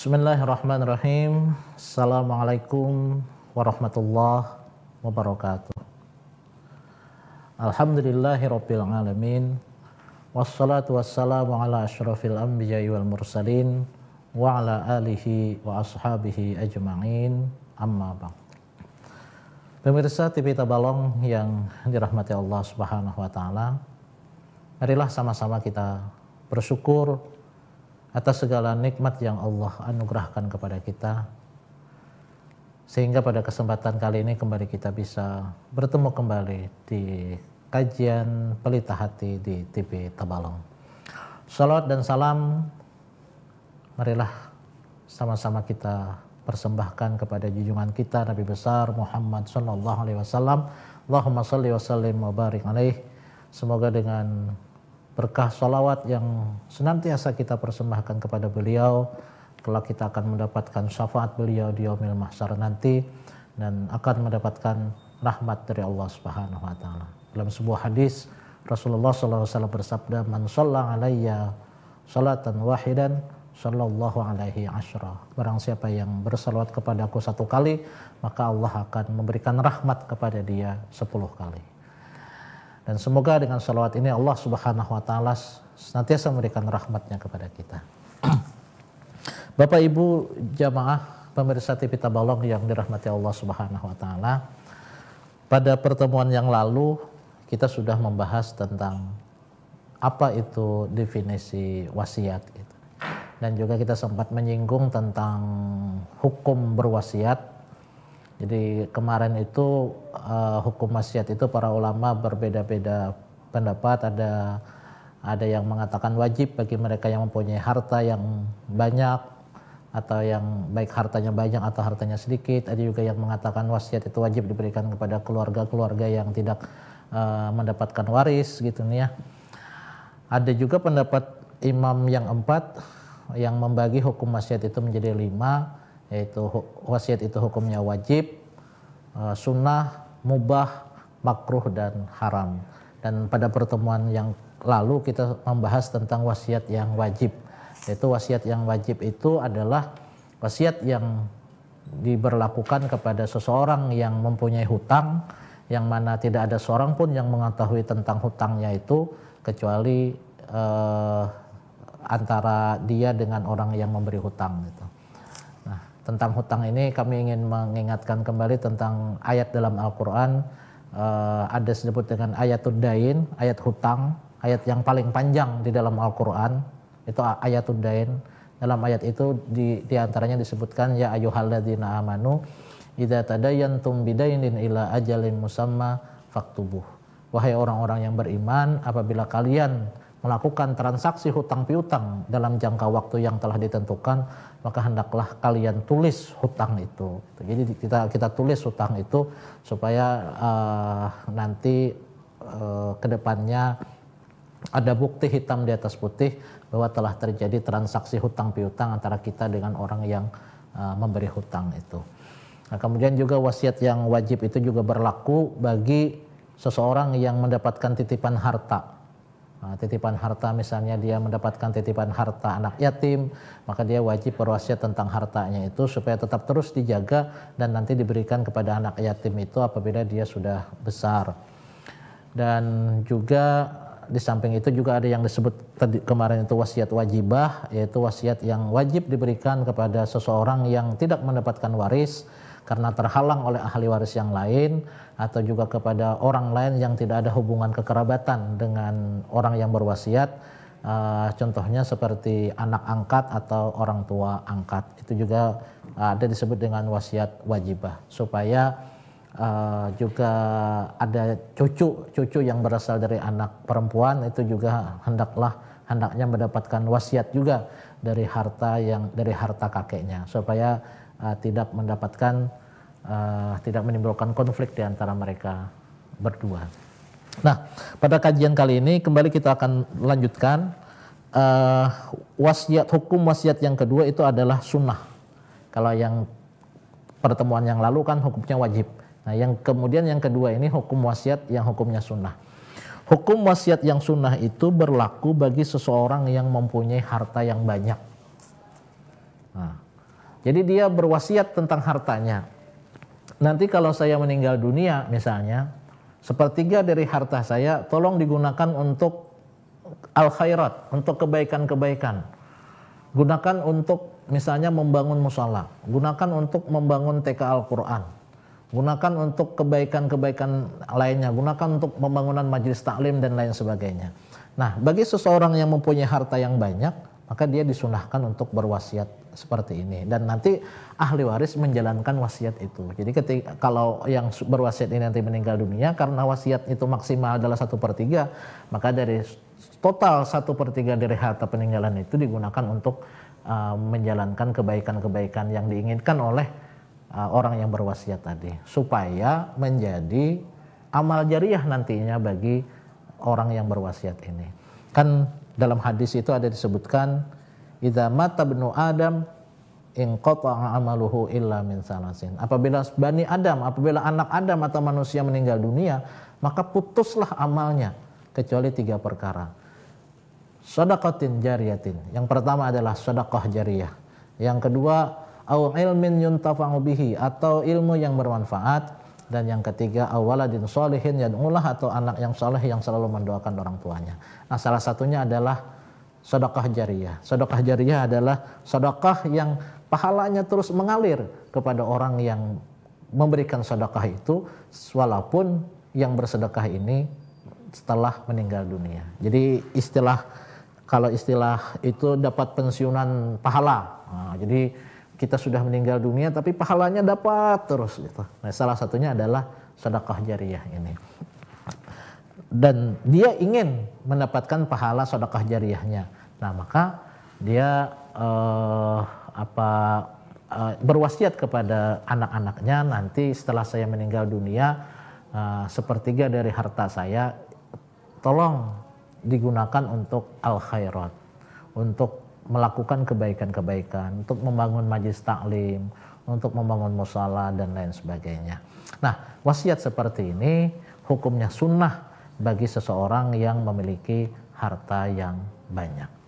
Bismillahirrahmanirrahim. Assalamualaikum warahmatullahi wabarakatuh. Alhamdulillahirabbil alamin. Wassalatu wassalamu ala asyrafil anbiya'i wal mursalin wa ala alihi wa ashabihi ajma'in. Amma ba'd. Pemirsa TV Tabalong yang dirahmati Allah Subhanahu wa taala, marilah sama-sama kita bersyukur atas segala nikmat yang Allah anugerahkan kepada kita sehingga pada kesempatan kali ini kembali kita bisa bertemu kembali di kajian Pelita Hati di TV Tabalong. Salawat dan salam marilah sama-sama kita persembahkan kepada junjungan kita Nabi besar Muhammad sallallahu alaihi wasallam. Allahumma shalli wa sallim wa barik alaih. Semoga dengan berkah salawat yang senantiasa kita persembahkan kepada beliau kelak kita akan mendapatkan syafaat beliau di yaumil mahsyar nanti dan akan mendapatkan rahmat dari Allah Subhanahu wa taala. Dalam sebuah hadis Rasulullah SAW bersabda, "Man shalla alayya salatan wahidan sallallahu alaihi asyra." Barang siapa yang bersalawat kepadaku satu kali, maka Allah akan memberikan rahmat kepada dia sepuluh kali. Dan semoga dengan salawat ini Allah Subhanahu wa taala senantiasa memberikan rahmatnya kepada kita. Bapak Ibu jamaah pemirsa TV Tabalong yang dirahmati Allah Subhanahu wa taala. Pada pertemuan yang lalu kita sudah membahas tentang apa itu definisi wasiat Dan juga kita sempat menyinggung tentang hukum berwasiat jadi kemarin itu uh, hukum maksiat itu para ulama berbeda-beda pendapat. Ada ada yang mengatakan wajib bagi mereka yang mempunyai harta yang banyak atau yang baik hartanya banyak atau hartanya sedikit. Ada juga yang mengatakan wasiat itu wajib diberikan kepada keluarga-keluarga yang tidak uh, mendapatkan waris gitu nih ya. Ada juga pendapat imam yang empat yang membagi hukum wasiat itu menjadi lima yaitu wasiat itu hukumnya wajib, eh, sunnah, mubah, makruh dan haram. Dan pada pertemuan yang lalu kita membahas tentang wasiat yang wajib. Yaitu wasiat yang wajib itu adalah wasiat yang diberlakukan kepada seseorang yang mempunyai hutang yang mana tidak ada seorang pun yang mengetahui tentang hutangnya itu kecuali eh, antara dia dengan orang yang memberi hutang gitu tentang hutang ini kami ingin mengingatkan kembali tentang ayat dalam Al-Qur'an uh, ada disebut dengan ayat dain, ayat hutang, ayat yang paling panjang di dalam Al-Qur'an itu ayat dain. Dalam ayat itu di, di antaranya disebutkan ya ayuhaladina amanu idza tadayantum bidainin ila ajalin musamma faktubuh. Wahai orang-orang yang beriman, apabila kalian melakukan transaksi hutang piutang dalam jangka waktu yang telah ditentukan, maka hendaklah kalian tulis hutang itu. Jadi kita kita tulis hutang itu supaya uh, nanti uh, eh, kedepannya ada bukti hitam di atas putih bahwa telah terjadi transaksi hutang piutang antara kita dengan orang yang uh, memberi hutang itu. Nah, kemudian juga wasiat yang wajib itu juga berlaku bagi seseorang yang mendapatkan titipan harta Ah, titipan harta misalnya dia mendapatkan titipan harta anak yatim, maka dia wajib berwasiat tentang hartanya itu supaya tetap terus dijaga dan nanti diberikan kepada anak yatim itu apabila dia sudah besar. Dan juga di samping itu juga ada yang disebut tadi, kemarin itu wasiat wajibah, yaitu wasiat yang wajib diberikan kepada seseorang yang tidak mendapatkan waris karena terhalang oleh ahli waris yang lain atau juga kepada orang lain yang tidak ada hubungan kekerabatan dengan orang yang berwasiat uh, contohnya seperti anak angkat atau orang tua angkat itu juga ah, ada disebut dengan wasiat wajibah supaya uh, juga ada cucu cucu yang berasal dari anak perempuan itu juga hendaklah hendaknya mendapatkan wasiat juga dari harta yang dari harta kakeknya supaya uh, tidak mendapatkan uh, tidak menimbulkan konflik di antara mereka berdua. Nah, pada kajian kali ini kembali kita akan lanjutkan uh, wasiat hukum wasiat yang kedua itu adalah sunnah. Kalau yang pertemuan yang lalu kan hukumnya wajib. Nah, yang kemudian yang kedua ini hukum wasiat yang hukumnya sunnah. Hukum wasiat yang sunnah itu berlaku bagi seseorang yang mempunyai harta yang banyak. Nah, jadi dia berwasiat tentang hartanya. Nanti kalau saya meninggal dunia misalnya, sepertiga dari harta saya tolong digunakan untuk al khairat, untuk kebaikan-kebaikan. Gunakan untuk misalnya membangun musala, gunakan untuk membangun TK Al-Qur'an gunakan untuk kebaikan-kebaikan lainnya, gunakan untuk pembangunan majelis taklim dan lain sebagainya. Nah, bagi seseorang yang mempunyai harta yang banyak, maka dia disunahkan untuk berwasiat seperti ini dan nanti ahli waris menjalankan wasiat itu. Jadi ketika kalau yang berwasiat ini nanti meninggal dunia karena wasiat itu maksimal adalah satu per tiga, maka dari total satu per tiga dari harta peninggalan itu digunakan untuk uh, menjalankan kebaikan-kebaikan yang diinginkan oleh Ah, orang yang berwasiat tadi supaya menjadi amal jariah nantinya bagi orang yang berwasiat ini. Kan dalam hadis itu ada disebutkan idza mata bnu adam inqata'a amaluhu illa min salasin. Apabila Bani Adam, apabila anak Adam atau manusia meninggal dunia, maka putuslah amalnya kecuali tiga perkara. Sodakotin jariyatin. Yang pertama adalah sodakoh jariyah. Yang kedua au ilmin yuntafa'u bihi atau ilmu yang bermanfaat dan yang ketiga awaladin solihin yad'ulah atau anak yang soleh yang selalu mendoakan orang tuanya. Nah salah satunya adalah sedekah jariah. Sedekah jariah adalah sedekah yang pahalanya terus mengalir kepada orang yang memberikan sedekah itu walaupun yang bersedekah ini setelah meninggal dunia. Jadi istilah kalau istilah itu dapat pensiunan pahala. Nah, jadi kita sudah meninggal dunia tapi pahalanya dapat terus gitu. Nah, salah satunya adalah sedekah jariah ini. Dan dia ingin mendapatkan pahala sedekah jariahnya. Nah, maka dia uh, apa uh, berwasiat kepada anak-anaknya nanti setelah saya meninggal dunia uh, sepertiga dari harta saya tolong digunakan untuk al khairat, untuk melakukan kebaikan-kebaikan, untuk membangun majlis taklim, untuk membangun musala dan lain sebagainya. Nah, wasiat seperti ini hukumnya sunnah bagi seseorang yang memiliki harta yang banyak.